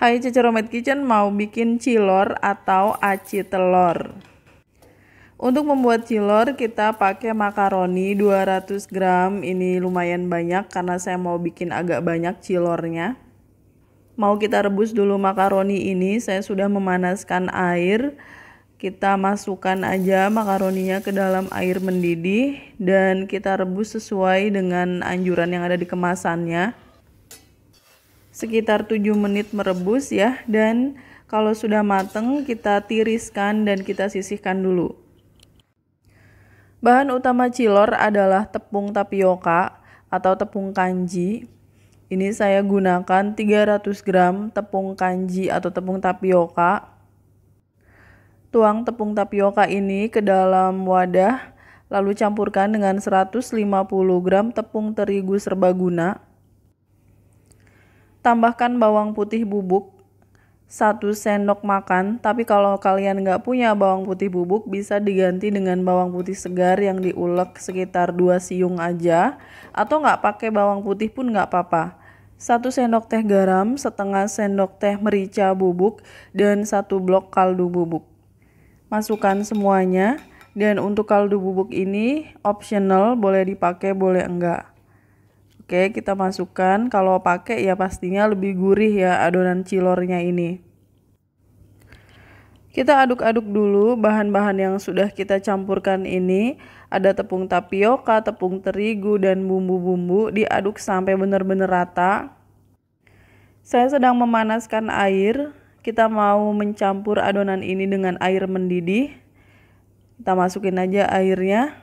Hai Ceceromet Kitchen mau bikin cilor atau aci telur. Untuk membuat cilor kita pakai makaroni 200 gram. Ini lumayan banyak karena saya mau bikin agak banyak cilornya. Mau kita rebus dulu makaroni ini. Saya sudah memanaskan air. Kita masukkan aja makaroninya ke dalam air mendidih dan kita rebus sesuai dengan anjuran yang ada di kemasannya sekitar 7 menit merebus ya dan kalau sudah mateng kita tiriskan dan kita sisihkan dulu. Bahan utama cilor adalah tepung tapioka atau tepung kanji. Ini saya gunakan 300 gram tepung kanji atau tepung tapioka. Tuang tepung tapioka ini ke dalam wadah, lalu campurkan dengan 150 gram tepung terigu serbaguna Tambahkan bawang putih bubuk satu sendok makan, tapi kalau kalian nggak punya bawang putih bubuk bisa diganti dengan bawang putih segar yang diulek sekitar 2 siung aja atau nggak pakai bawang putih pun nggak apa-apa. 1 sendok teh garam, setengah sendok teh merica bubuk, dan satu blok kaldu bubuk. Masukkan semuanya, dan untuk kaldu bubuk ini optional, boleh dipakai, boleh enggak. Oke, kita masukkan. Kalau pakai ya pastinya lebih gurih ya adonan cilornya ini. Kita aduk-aduk dulu bahan-bahan yang sudah kita campurkan ini. Ada tepung tapioka, tepung terigu, dan bumbu-bumbu diaduk sampai benar-benar rata. Saya sedang memanaskan air. Kita mau mencampur adonan ini dengan air mendidih. Kita masukin aja airnya.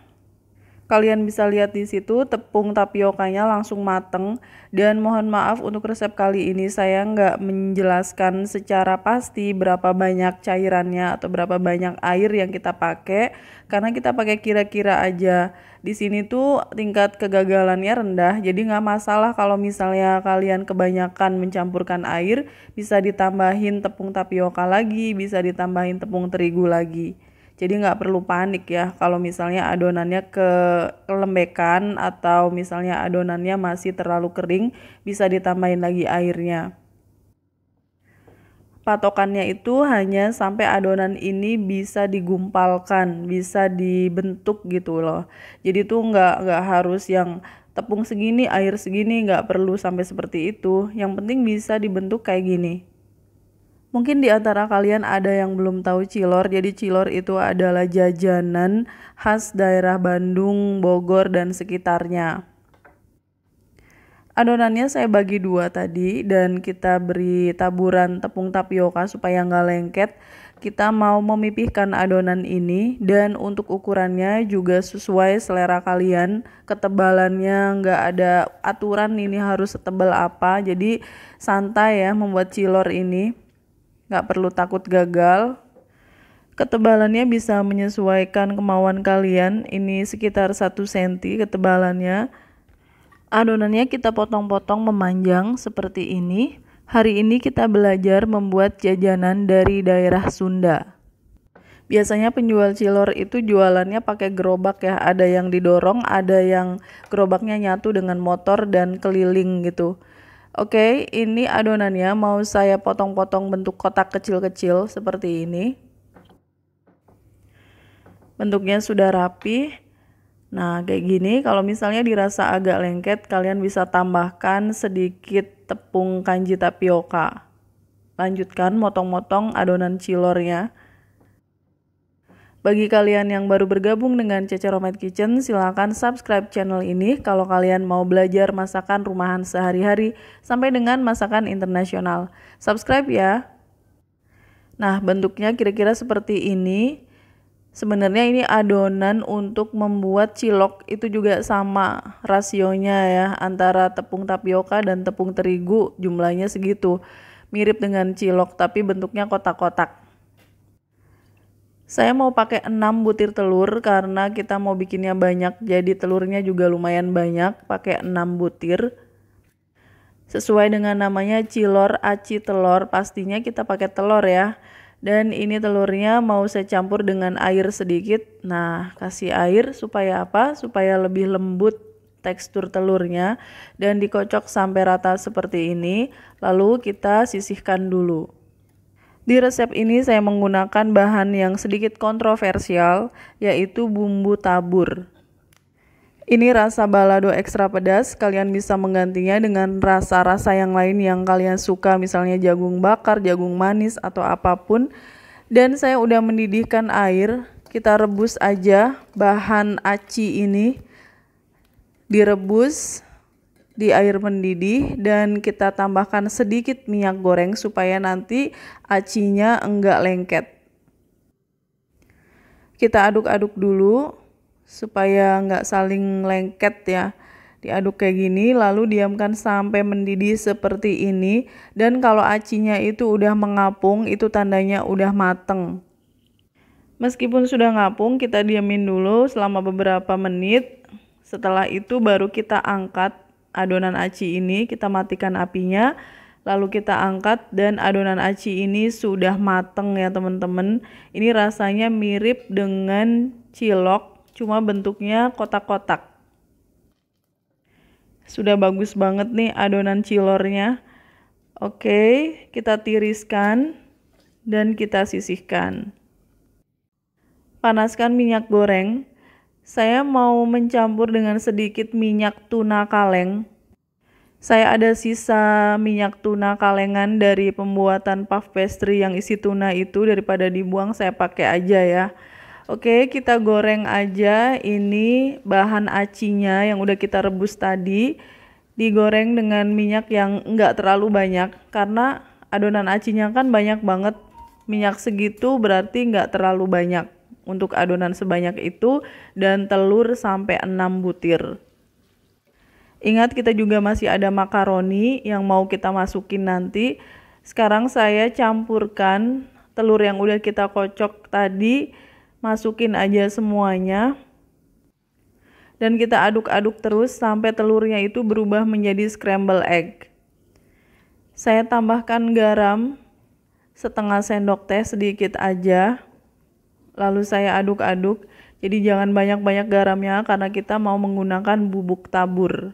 Kalian bisa lihat di situ tepung tapiokanya langsung mateng dan mohon maaf untuk resep kali ini saya nggak menjelaskan secara pasti berapa banyak cairannya atau berapa banyak air yang kita pakai karena kita pakai kira-kira aja. Di sini tuh tingkat kegagalannya rendah jadi nggak masalah kalau misalnya kalian kebanyakan mencampurkan air bisa ditambahin tepung tapioka lagi, bisa ditambahin tepung terigu lagi. Jadi nggak perlu panik ya kalau misalnya adonannya ke kelembekan atau misalnya adonannya masih terlalu kering bisa ditambahin lagi airnya. Patokannya itu hanya sampai adonan ini bisa digumpalkan, bisa dibentuk gitu loh. Jadi tuh nggak nggak harus yang tepung segini, air segini, nggak perlu sampai seperti itu. Yang penting bisa dibentuk kayak gini. Mungkin di antara kalian ada yang belum tahu cilor. Jadi cilor itu adalah jajanan khas daerah Bandung, Bogor, dan sekitarnya. Adonannya saya bagi dua tadi dan kita beri taburan tepung tapioka supaya nggak lengket. Kita mau memipihkan adonan ini dan untuk ukurannya juga sesuai selera kalian. Ketebalannya nggak ada aturan ini harus setebal apa. Jadi santai ya membuat cilor ini nggak perlu takut gagal. Ketebalannya bisa menyesuaikan kemauan kalian. Ini sekitar 1 cm ketebalannya. Adonannya kita potong-potong memanjang seperti ini. Hari ini kita belajar membuat jajanan dari daerah Sunda. Biasanya penjual cilor itu jualannya pakai gerobak ya, ada yang didorong, ada yang gerobaknya nyatu dengan motor dan keliling gitu. Oke, ini adonannya mau saya potong-potong bentuk kotak kecil-kecil seperti ini. Bentuknya sudah rapi. Nah, kayak gini kalau misalnya dirasa agak lengket, kalian bisa tambahkan sedikit tepung kanji tapioka. Lanjutkan motong-motong adonan cilornya. Bagi kalian yang baru bergabung dengan Cece Romet Kitchen, silakan subscribe channel ini kalau kalian mau belajar masakan rumahan sehari-hari sampai dengan masakan internasional. Subscribe ya. Nah, bentuknya kira-kira seperti ini. Sebenarnya ini adonan untuk membuat cilok itu juga sama rasionya ya antara tepung tapioka dan tepung terigu jumlahnya segitu. Mirip dengan cilok tapi bentuknya kotak-kotak. Saya mau pakai 6 butir telur karena kita mau bikinnya banyak. Jadi telurnya juga lumayan banyak, pakai 6 butir. Sesuai dengan namanya cilor aci telur, pastinya kita pakai telur ya. Dan ini telurnya mau saya campur dengan air sedikit. Nah, kasih air supaya apa? Supaya lebih lembut tekstur telurnya dan dikocok sampai rata seperti ini. Lalu kita sisihkan dulu. Di resep ini saya menggunakan bahan yang sedikit kontroversial yaitu bumbu tabur. Ini rasa balado ekstra pedas, kalian bisa menggantinya dengan rasa-rasa yang lain yang kalian suka, misalnya jagung bakar, jagung manis, atau apapun. Dan saya udah mendidihkan air, kita rebus aja bahan aci ini. Direbus di air mendidih dan kita tambahkan sedikit minyak goreng supaya nanti acinya enggak lengket. Kita aduk-aduk dulu supaya enggak saling lengket ya. Diaduk kayak gini lalu diamkan sampai mendidih seperti ini dan kalau acinya itu udah mengapung itu tandanya udah mateng. Meskipun sudah ngapung, kita diamin dulu selama beberapa menit. Setelah itu baru kita angkat adonan aci ini, kita matikan apinya, lalu kita angkat dan adonan aci ini sudah mateng ya teman-teman. Ini rasanya mirip dengan cilok, cuma bentuknya kotak-kotak. Sudah bagus banget nih adonan cilornya. Oke, kita tiriskan dan kita sisihkan. Panaskan minyak goreng saya mau mencampur dengan sedikit minyak tuna kaleng. Saya ada sisa minyak tuna kalengan dari pembuatan puff pastry yang isi tuna itu daripada dibuang saya pakai aja ya. Oke, kita goreng aja ini bahan acinya yang udah kita rebus tadi. Digoreng dengan minyak yang enggak terlalu banyak karena adonan acinya kan banyak banget minyak segitu berarti enggak terlalu banyak untuk adonan sebanyak itu dan telur sampai 6 butir. Ingat kita juga masih ada makaroni yang mau kita masukin nanti. Sekarang saya campurkan telur yang udah kita kocok tadi, masukin aja semuanya. Dan kita aduk-aduk terus sampai telurnya itu berubah menjadi scramble egg. Saya tambahkan garam setengah sendok teh sedikit aja lalu saya aduk-aduk. Jadi jangan banyak-banyak garamnya karena kita mau menggunakan bubuk tabur.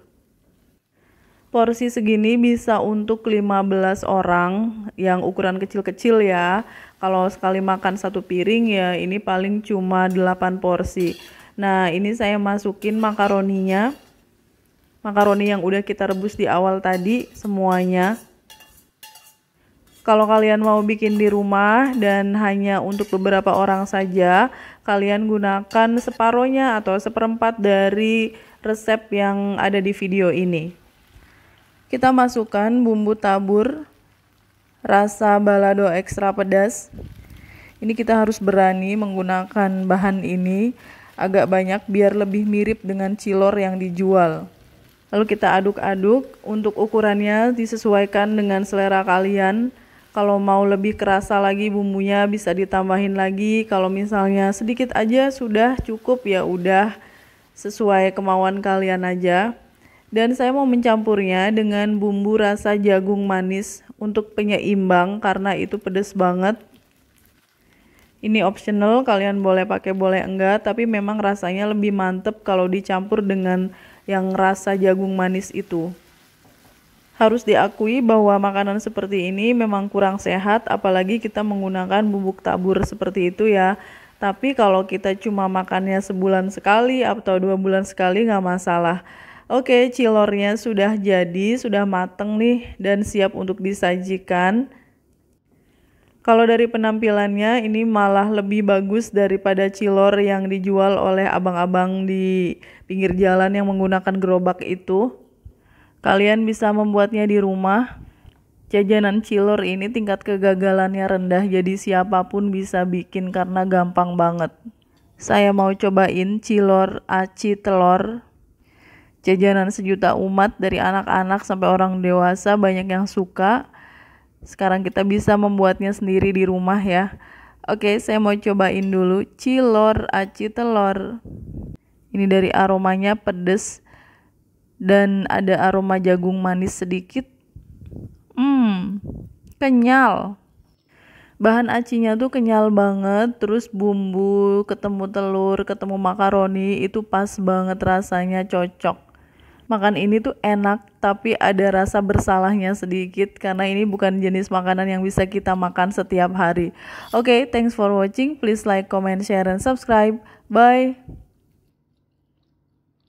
Porsi segini bisa untuk 15 orang yang ukuran kecil-kecil ya. Kalau sekali makan satu piring ya ini paling cuma 8 porsi. Nah ini saya masukin makaroninya. Makaroni yang udah kita rebus di awal tadi semuanya. Kalau kalian mau bikin di rumah dan hanya untuk beberapa orang saja, kalian gunakan separohnya atau seperempat dari resep yang ada di video ini. Kita masukkan bumbu tabur rasa balado ekstra pedas. Ini kita harus berani menggunakan bahan ini agak banyak biar lebih mirip dengan cilor yang dijual. Lalu kita aduk-aduk untuk ukurannya disesuaikan dengan selera kalian kalau mau lebih kerasa lagi bumbunya bisa ditambahin lagi kalau misalnya sedikit aja sudah cukup ya udah sesuai kemauan kalian aja dan saya mau mencampurnya dengan bumbu rasa jagung manis untuk penyeimbang karena itu pedes banget ini optional, kalian boleh pakai boleh enggak, tapi memang rasanya lebih mantep kalau dicampur dengan yang rasa jagung manis itu. Harus diakui bahwa makanan seperti ini memang kurang sehat, apalagi kita menggunakan bubuk tabur seperti itu ya. Tapi kalau kita cuma makannya sebulan sekali atau dua bulan sekali nggak masalah. Oke, cilornya sudah jadi, sudah mateng nih dan siap untuk disajikan. Kalau dari penampilannya ini malah lebih bagus daripada cilor yang dijual oleh abang-abang di pinggir jalan yang menggunakan gerobak itu. Kalian bisa membuatnya di rumah. Jajanan cilor ini tingkat kegagalannya rendah jadi siapapun bisa bikin karena gampang banget. Saya mau cobain cilor aci telur. Jajanan sejuta umat dari anak-anak sampai orang dewasa banyak yang suka. Sekarang kita bisa membuatnya sendiri di rumah ya. Oke, saya mau cobain dulu cilor aci telur. Ini dari aromanya pedes dan ada aroma jagung manis sedikit. Hmm, kenyal. Bahan acinya tuh kenyal banget, terus bumbu ketemu telur, ketemu makaroni itu pas banget rasanya cocok. Makan ini tuh enak tapi ada rasa bersalahnya sedikit karena ini bukan jenis makanan yang bisa kita makan setiap hari. Oke, okay, thanks for watching. Please like, comment, share and subscribe. Bye.